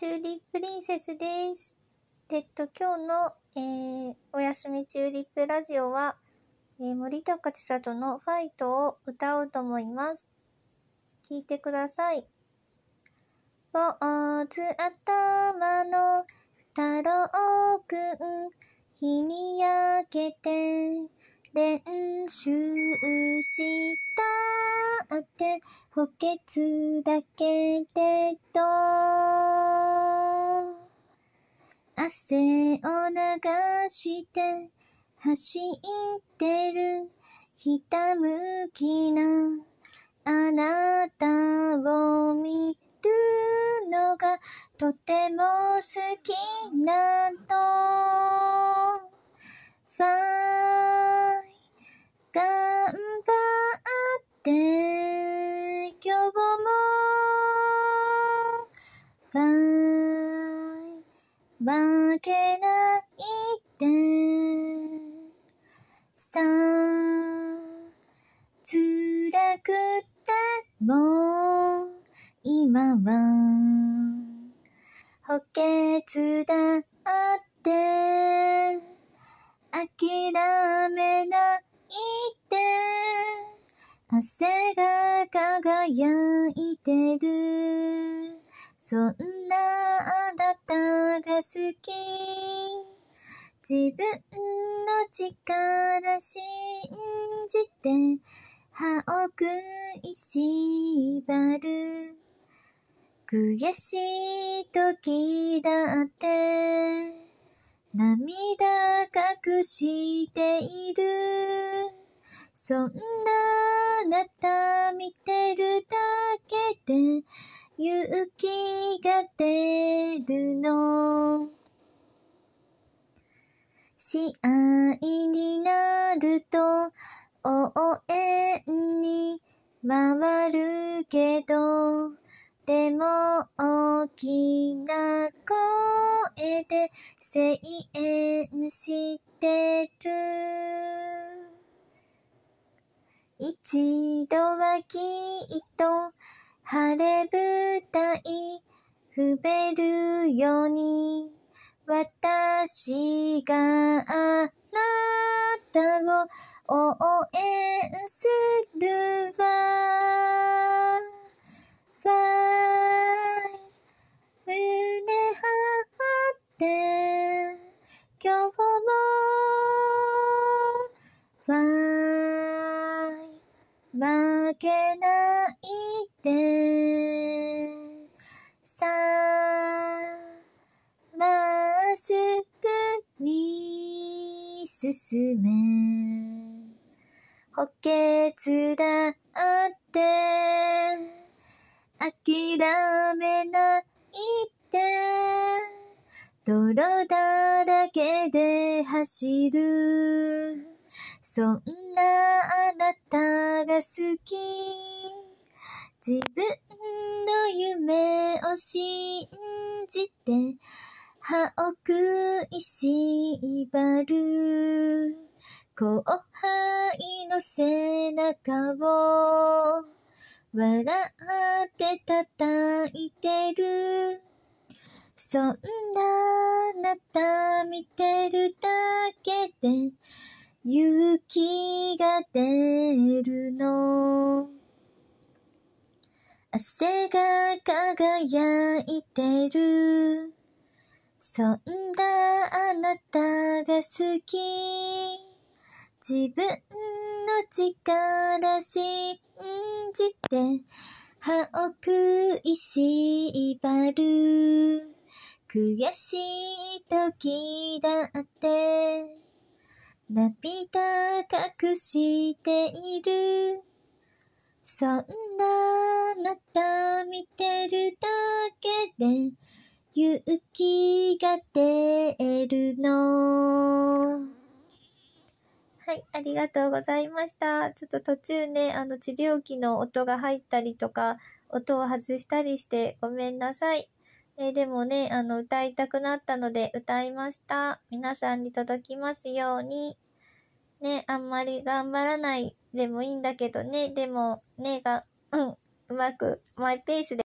チューリップリンセスです。えっと、今日の、えー、おやすみチューリップラジオは、えー、森高千里のファイトを歌おうと思います。聞いてください。坊主頭の太郎くん、日に焼けて練習したって補欠だけでどう汗を流して走ってるひたむきなあなたを見るのがとても好きなの。ファイ頑張ってないでさあ辛くても今は補欠だって諦めないで汗が輝いてるそんなが好き自分の力信じて歯を食いしばる悔しい時だって涙隠しているそんなあなた見てるだけで勇気が出るの。試合になると応援に回るけど、でも大きな声で声援してる。一度はきっと晴れ舞台、踏めるように、私があなたを応援するわ。胸張って、今日も、ファイ、負けないてさまっすぐに進め補欠だって諦めないって泥だらけで走るそんなあなたが好き自分の夢を信じて、歯を食いしばる。後輩の背中を、笑って叩いてる。そんなあなた見てるだけで、勇気が出るの。汗が輝いてる。そんなあなたが好き。自分の力信じて、歯を食いしばる。悔しい時だって、涙隠している。そんなあなた見てるだけで勇気が出るの。はい、ありがとうございました。ちょっと途中ね、あの治療器の音が入ったりとか、音を外したりしてごめんなさい。えでもね、あの歌いたくなったので歌いました。皆さんに届きますように。ね、あんまり頑張らないでもいいんだけどね、でも、ねが、うん、うまくマイペースで